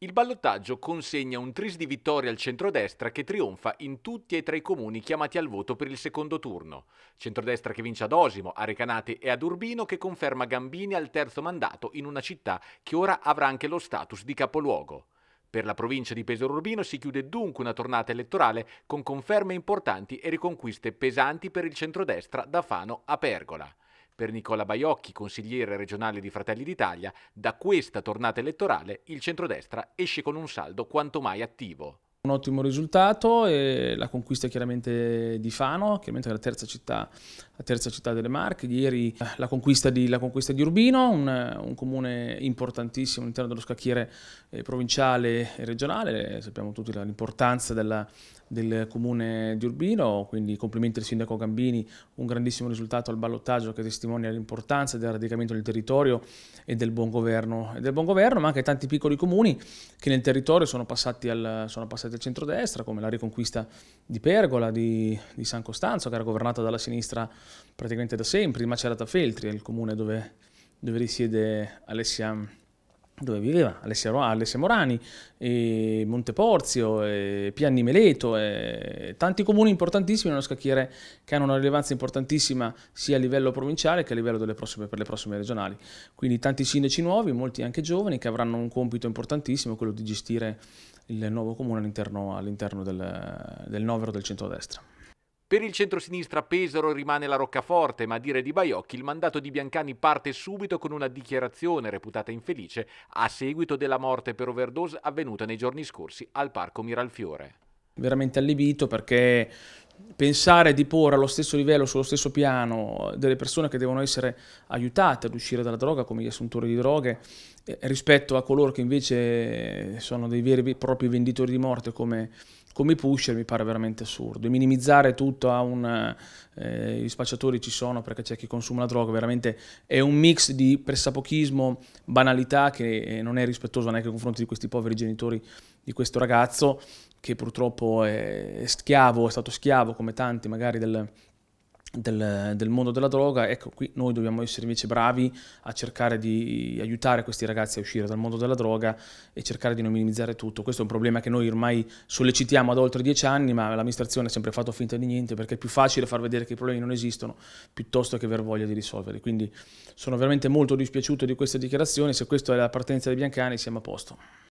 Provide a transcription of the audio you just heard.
Il ballottaggio consegna un tris di vittoria al centrodestra che trionfa in tutti e tre i comuni chiamati al voto per il secondo turno. Centrodestra che vince ad Osimo, a Recanate e ad Urbino che conferma Gambini al terzo mandato in una città che ora avrà anche lo status di capoluogo. Per la provincia di Pesaro Urbino si chiude dunque una tornata elettorale con conferme importanti e riconquiste pesanti per il centrodestra da Fano a Pergola. Per Nicola Baiocchi, consigliere regionale di Fratelli d'Italia, da questa tornata elettorale il centrodestra esce con un saldo quanto mai attivo. Un ottimo risultato e la conquista chiaramente di Fano, chiaramente la terza città, la terza città delle Marche. Ieri eh, la conquista di, la conquista di Urbino, un, un, comune importantissimo all'interno dello scacchiere eh, provinciale e regionale. Sappiamo tutti l'importanza della, del comune di Urbino, quindi complimenti al sindaco Gambini, un grandissimo risultato al ballottaggio che testimonia l'importanza del radicamento del territorio e del buon governo, e del buon governo ma anche tanti piccoli comuni che nel territorio sono passati al, sono passati al centrodestra, come la riconquista di Pergola, di, di, San Costanzo, che era governata dalla sinistra praticamente da sempre, di Macerata Feltri, il comune dove, dove risiede Alessia dove viveva Alessia, Alessio Morani, e Monteporzio, e Pianni Meleto, e tanti comuni importantissimi nello scacchiere che hanno una rilevanza importantissima sia a livello provinciale che a livello prossime, per le prossime regionali. Quindi tanti sindaci nuovi, molti anche giovani, che avranno un compito importantissimo, quello di gestire il nuovo comune all'interno, all del, del novero del centrodestra. Per il centrosinistra Pesaro rimane la roccaforte, ma a dire di Baiocchi il mandato di Biancani parte subito con una dichiarazione reputata infelice a seguito della morte per overdose avvenuta nei giorni scorsi al Parco Miralfiore. Veramente allibito perché pensare di porre allo stesso livello, sullo stesso piano, delle persone che devono essere aiutate ad uscire dalla droga, come gli assuntori di droghe, eh, rispetto a coloro che invece sono dei veri e propri venditori di morte, come come pusher mi pare veramente assurdo. E minimizzare tutto a un... Eh, gli spacciatori ci sono perché c'è chi consuma la droga, veramente è un mix di pressapochismo, banalità che eh, non è rispettoso neanche nei confronti di questi poveri genitori di questo ragazzo che purtroppo è schiavo, è stato schiavo come tanti magari del del, del, mondo della droga, ecco qui noi dobbiamo essere invece bravi a cercare di aiutare questi ragazzi a uscire dal mondo della droga e cercare di non minimizzare tutto. Questo è un problema che noi ormai sollecitiamo da oltre dieci anni, ma l'amministrazione ha sempre fatto finta di niente perché è più facile far vedere che i problemi non esistono piuttosto che aver voglia di risolverli. Quindi sono veramente molto dispiaciuto di queste dichiarazioni, se questa è la partenza dei Biancani siamo a posto.